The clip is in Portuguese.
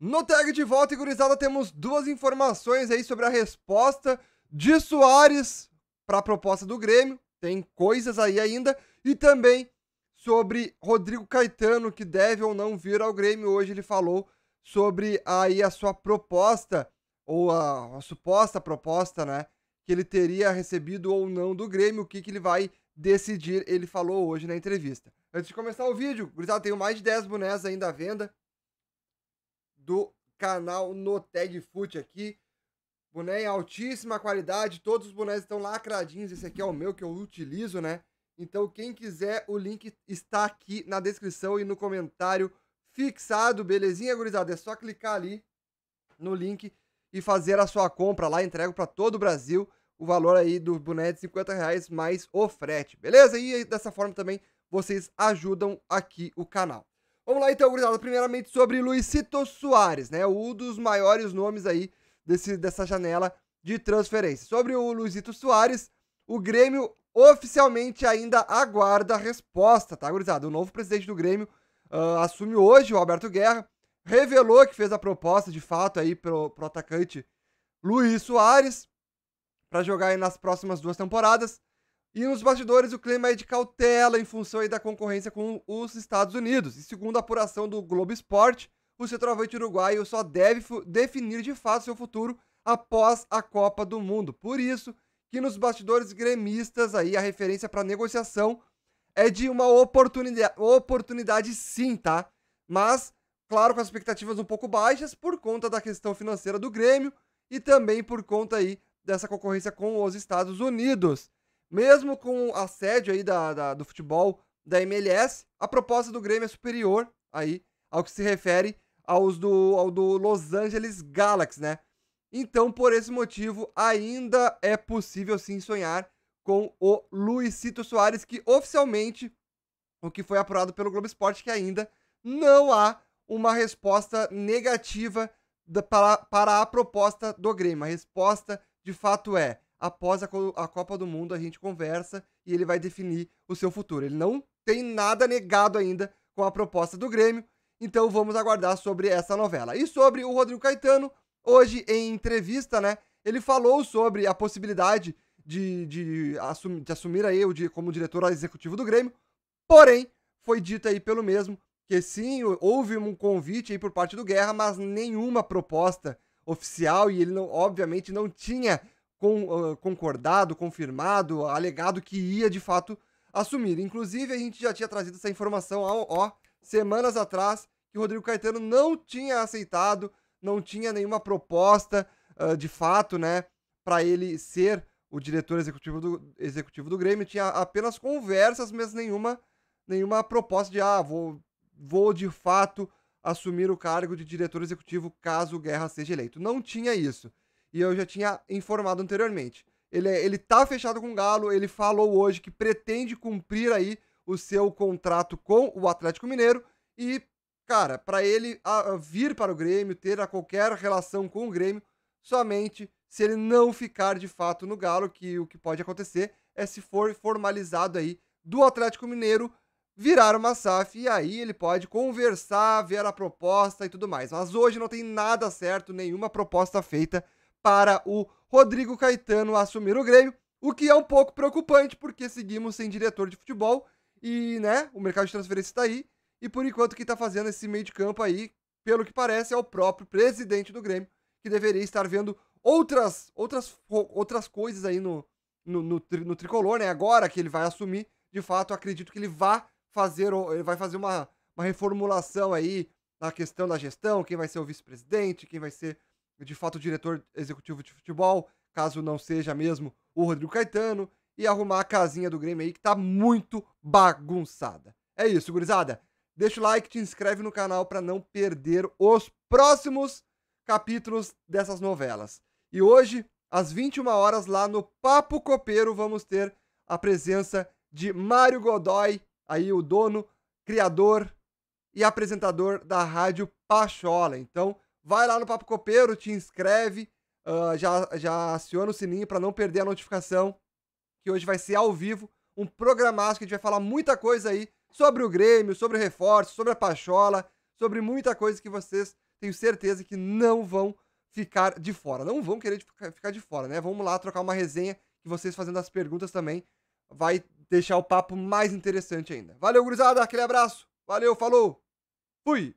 No tag de volta, gurizada, temos duas informações aí sobre a resposta de Soares para a proposta do Grêmio. Tem coisas aí ainda. E também sobre Rodrigo Caetano, que deve ou não vir ao Grêmio. Hoje ele falou sobre aí a sua proposta, ou a, a suposta proposta, né? Que ele teria recebido ou não do Grêmio, o que, que ele vai decidir, ele falou hoje na entrevista. Antes de começar o vídeo, gurizada, tenho mais de 10 bonés ainda à venda do canal no Tag Foot aqui. Boné em altíssima qualidade, todos os bonés estão lacradinhos. Esse aqui é o meu que eu utilizo, né? Então, quem quiser, o link está aqui na descrição e no comentário fixado, belezinha, gurizada? É só clicar ali no link e fazer a sua compra lá. Entrego para todo o Brasil o valor aí do boné de 50 reais mais o frete, beleza? E dessa forma também vocês ajudam aqui o canal. Vamos lá então, gurizada, primeiramente sobre Luizito Soares, né? Um dos maiores nomes aí desse, dessa janela de transferência. Sobre o Luizito Soares, o Grêmio oficialmente ainda aguarda a resposta, tá, gurizada? O novo presidente do Grêmio uh, assume hoje, o Alberto Guerra, revelou que fez a proposta de fato aí pro, pro atacante Luiz Soares para jogar aí nas próximas duas temporadas. E nos bastidores, o clima é de cautela em função da concorrência com os Estados Unidos. E segundo a apuração do Globo Esporte, o centroavante uruguaio só deve definir de fato seu futuro após a Copa do Mundo. Por isso que nos bastidores gremistas aí a referência para negociação é de uma oportunidade, oportunidade sim, tá? Mas claro com as expectativas um pouco baixas por conta da questão financeira do Grêmio e também por conta aí dessa concorrência com os Estados Unidos. Mesmo com assédio aí da, da, do futebol da MLS, a proposta do Grêmio é superior aí ao que se refere aos do, ao do Los Angeles Galaxy, né? Então, por esse motivo, ainda é possível sim sonhar com o Luisito Soares, que oficialmente, o que foi apurado pelo Globo Esporte, que ainda não há uma resposta negativa da, para, para a proposta do Grêmio. A resposta, de fato, é após a, a Copa do Mundo a gente conversa e ele vai definir o seu futuro. Ele não tem nada negado ainda com a proposta do Grêmio, então vamos aguardar sobre essa novela. E sobre o Rodrigo Caetano, hoje em entrevista, né, ele falou sobre a possibilidade de, de, assumir, de assumir aí o de, como diretor executivo do Grêmio, porém foi dito aí pelo mesmo que sim, houve um convite aí por parte do Guerra, mas nenhuma proposta oficial e ele não, obviamente não tinha com, uh, concordado, confirmado, alegado que ia de fato assumir. Inclusive, a gente já tinha trazido essa informação há ó, semanas atrás que o Rodrigo Caetano não tinha aceitado, não tinha nenhuma proposta uh, de fato, né, para ele ser o diretor executivo do, executivo do Grêmio. Tinha apenas conversas, mas nenhuma, nenhuma proposta de ah, vou, vou de fato assumir o cargo de diretor executivo caso o Guerra seja eleito. Não tinha isso. E eu já tinha informado anteriormente. Ele, é, ele tá fechado com o Galo, ele falou hoje que pretende cumprir aí o seu contrato com o Atlético Mineiro e, cara, para ele a, a vir para o Grêmio, ter a qualquer relação com o Grêmio, somente se ele não ficar de fato no Galo, que o que pode acontecer é se for formalizado aí do Atlético Mineiro virar uma SAF e aí ele pode conversar, ver a proposta e tudo mais. Mas hoje não tem nada certo, nenhuma proposta feita para o Rodrigo Caetano assumir o Grêmio, o que é um pouco preocupante, porque seguimos sem diretor de futebol e, né, o mercado de transferência está aí. E por enquanto, quem está fazendo esse meio de campo aí, pelo que parece, é o próprio presidente do Grêmio, que deveria estar vendo outras outras, outras coisas aí no, no, no, no tricolor, né? Agora que ele vai assumir, de fato, acredito que ele vá fazer, ele vai fazer uma, uma reformulação aí na questão da gestão, quem vai ser o vice-presidente, quem vai ser de fato o diretor executivo de futebol, caso não seja mesmo o Rodrigo Caetano, e arrumar a casinha do Grêmio aí que tá muito bagunçada. É isso, gurizada. Deixa o like, te inscreve no canal para não perder os próximos capítulos dessas novelas. E hoje, às 21 horas lá no Papo Copeiro, vamos ter a presença de Mário Godoy, aí o dono, criador e apresentador da Rádio Pachola. Então, vai lá no Papo Copeiro, te inscreve, uh, já, já aciona o sininho para não perder a notificação, que hoje vai ser ao vivo, um programaço que a gente vai falar muita coisa aí sobre o Grêmio, sobre o reforço, sobre a Pachola, sobre muita coisa que vocês tenho certeza que não vão ficar de fora. Não vão querer ficar de fora, né? Vamos lá trocar uma resenha que vocês fazendo as perguntas também vai deixar o papo mais interessante ainda. Valeu, gurizada, aquele abraço. Valeu, falou. Fui.